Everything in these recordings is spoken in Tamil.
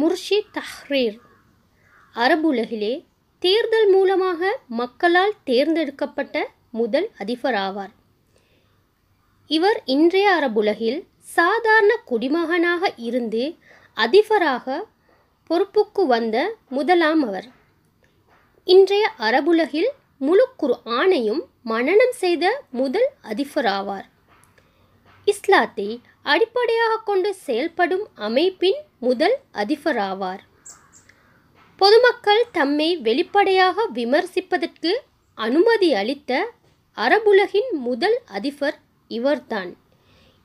முர்ஷி தஹ்ரீர் அரபுலகிலே தேர்தல் மூலமாக மக்களால் தேர்ந்தெடுக்கப்பட்ட முதல் அதிபர் ஆவார் இவர் இன்றைய அரபுலகில் சாதாரண குடிமகனாக இருந்து அதிபராக பொறுப்புக்கு வந்த முதலாம் அவர் இன்றைய அரபுலகில் முழு குரு ஆணையும் மனனம் செய்த முதல் அதிபர் ஆவார் இஸ்லாத்தை அடிப்படையாக கொண்டு செயல்படும் அமைப்பின் முதல் அதிபராவார் பொதுமக்கள் தம்மை வெளிப்படையாக விமர்சிப்பதற்கு அனுமதி அளித்த அரபுலகின் முதல் அதிபர் இவர்தான்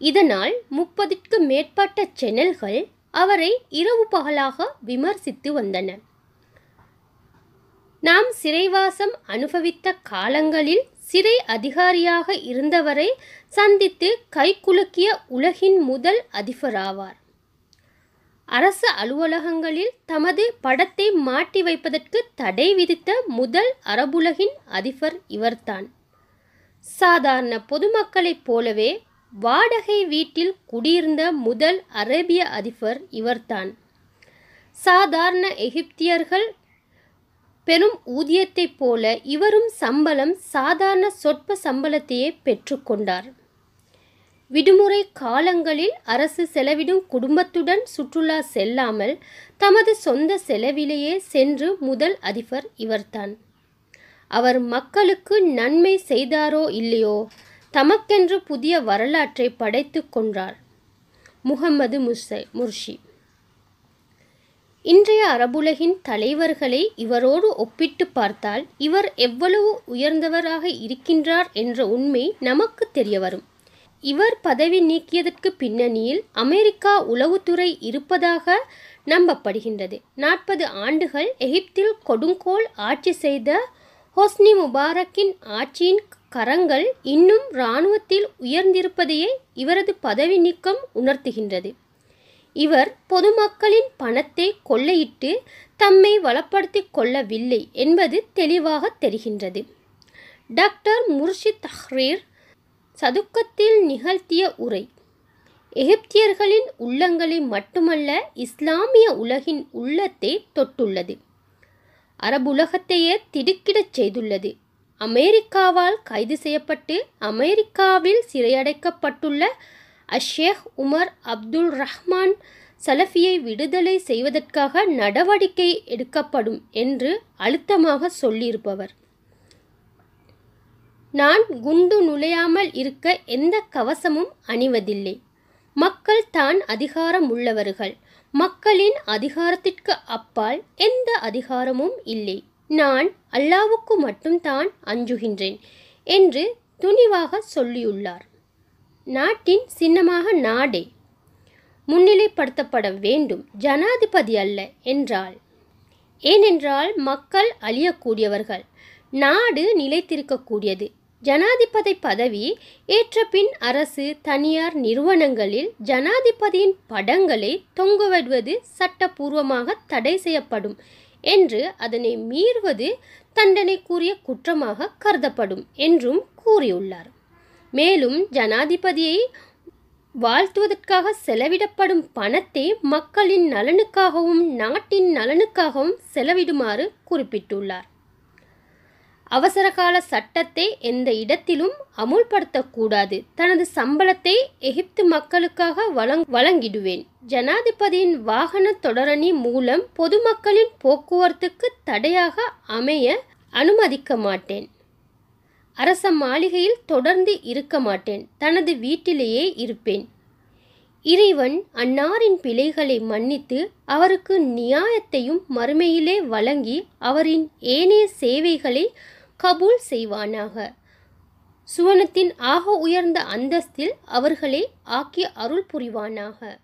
இதனால் முப்பதிற்கு மேற்பட்ட சேனல்கள் அவரை இரவு பகலாக விமர்சித்து வந்தன நாம் சிறைவாசம் அனுபவித்த காலங்களில் சிறை அதிகாரியாக இருந்தவரை சந்தித்து கைக்குலுக்கிய உலகின் முதல் அதிபராவார் அரசு அலுவலகங்களில் தமது படத்தை மாட்டி வைப்பதற்கு தடை விதித்த முதல் அரபுலகின் அதிபர் இவர்தான் சாதாரண பொதுமக்களைப் போலவே வாடகை வீட்டில் குடியிருந்த முதல் அரேபிய அதிபர் இவர்தான் சாதாரண எகிப்தியர்கள் பெரும் ஊதியத்தைப் போல இவரும் சம்பளம் சாதாரண சொற்ப சம்பளத்தையே பெற்றுக்கொண்டார் விடுமுறை காலங்களில் அரசு செலவிடும் குடும்பத்துடன் சுற்றுலா செல்லாமல் தமது சொந்த செலவிலேயே சென்று முதல் அதிபர் இவர்தான் அவர் மக்களுக்கு நன்மை செய்தாரோ இல்லையோ தமக்கென்று புதிய வரலாற்றை படைத்து கொன்றார் முகம்மது முர்சை முர்ஷி இன்றைய அரபுலகின் தலைவர்களை இவரோடு ஒப்பிட்டு பார்த்தால் இவர் எவ்வளவு உயர்ந்தவராக இருக்கின்றார் என்ற உண்மை நமக்கு தெரியவரும் இவர் பதவி நீக்கியதற்கு பின்னணியில் அமெரிக்கா உளவுத்துறை இருப்பதாக நம்பப்படுகின்றது நாற்பது ஆண்டுகள் எகிப்தில் கொடுங்கோல் ஆட்சி செய்த ஹொஸ்னி முபாரக்கின் ஆட்சியின் கரங்கள் இன்னும் இராணுவத்தில் உயர்ந்திருப்பதையே இவரது பதவி நீக்கம் உணர்த்துகின்றது இவர் பொதுமக்களின் பணத்தை கொள்ளையிட்டு தம்மை வளப்படுத்தி கொள்ளவில்லை என்பது தெளிவாக தெரிகின்றது டாக்டர் முர்ஷித் தஹ்ரீர் சதுக்கத்தில் நிகழ்த்திய உரை எகிப்தியர்களின் உள்ளங்களை மட்டுமல்ல இஸ்லாமிய உலகின் உள்ளத்தை தொட்டுள்ளது அரபுலகத்தையே திடுக்கிடச் செய்துள்ளது அமெரிக்காவால் கைது செய்யப்பட்டு அமெரிக்காவில் சிறையடைக்கப்பட்டுள்ள அஷேக் உமர் அப்துல் ரஹ்மான் சலஃபியை விடுதலை செய்வதற்காக நடவடிக்கை எடுக்கப்படும் என்று அழுத்தமாக சொல்லியிருப்பவர் நான் குண்டு நுழையாமல் இருக்க எந்த கவசமும் அணிவதில்லை மக்கள் தான் அதிகாரம் உள்ளவர்கள் மக்களின் அதிகாரத்திற்கு அப்பால் எந்த அதிகாரமும் இல்லை நான் அல்லாவுக்கு மட்டும்தான் அஞ்சுகின்றேன் என்று துணிவாக சொல்லியுள்ளார் நாட்டின் சின்னமாக நாடே முன்னிலைப்படுத்தப்பட வேண்டும் ஜனாதிபதி அல்ல என்றால் ஏனென்றால் மக்கள் அழியக்கூடியவர்கள் நாடு நிலைத்திருக்கக்கூடியது ஜனாதிபதி பதவி ஏற்றபின் அரசு தனியார் நிறுவனங்களில் ஜனாதிபதியின் படங்களை தொங்குவிடுவது சட்டப்பூர்வமாக தடை செய்யப்படும் என்று அதனை மீறுவது தண்டனைக்குரிய குற்றமாக கருதப்படும் என்றும் கூறியுள்ளார் மேலும் ஜனாதிபதியை வாழ்த்துவதற்காக செலவிடப்படும் பணத்தை மக்களின் நலனுக்காகவும் நாட்டின் நலனுக்காகவும் செலவிடுமாறு குறிப்பிட்டுள்ளார் அவசரகால சட்டத்தை எந்த இடத்திலும் அமுல்படுத்தக்கூடாது தனது சம்பளத்தை எகிப்து மக்களுக்காக வழங் வழங்கிடுவேன் ஜனாதிபதியின் வாகன தொடரணி மூலம் பொதுமக்களின் போக்குவரத்துக்கு தடையாக அமைய அனுமதிக்க மாட்டேன் அரச மாளிகையில் தொடர்ந்து இருக்க மாட்டேன் தனது வீட்டிலேயே இருப்பேன் இறைவன் அன்னாரின் பிழைகளை மன்னித்து அவருக்கு நியாயத்தையும் மறுமையிலே வழங்கி அவரின் ஏனைய சேவைகளை கபூல் செய்வானாக சுவனத்தின் ஆக உயர்ந்த அந்தஸ்தில் அவர்களை ஆக்கி அருள் புரிவானாக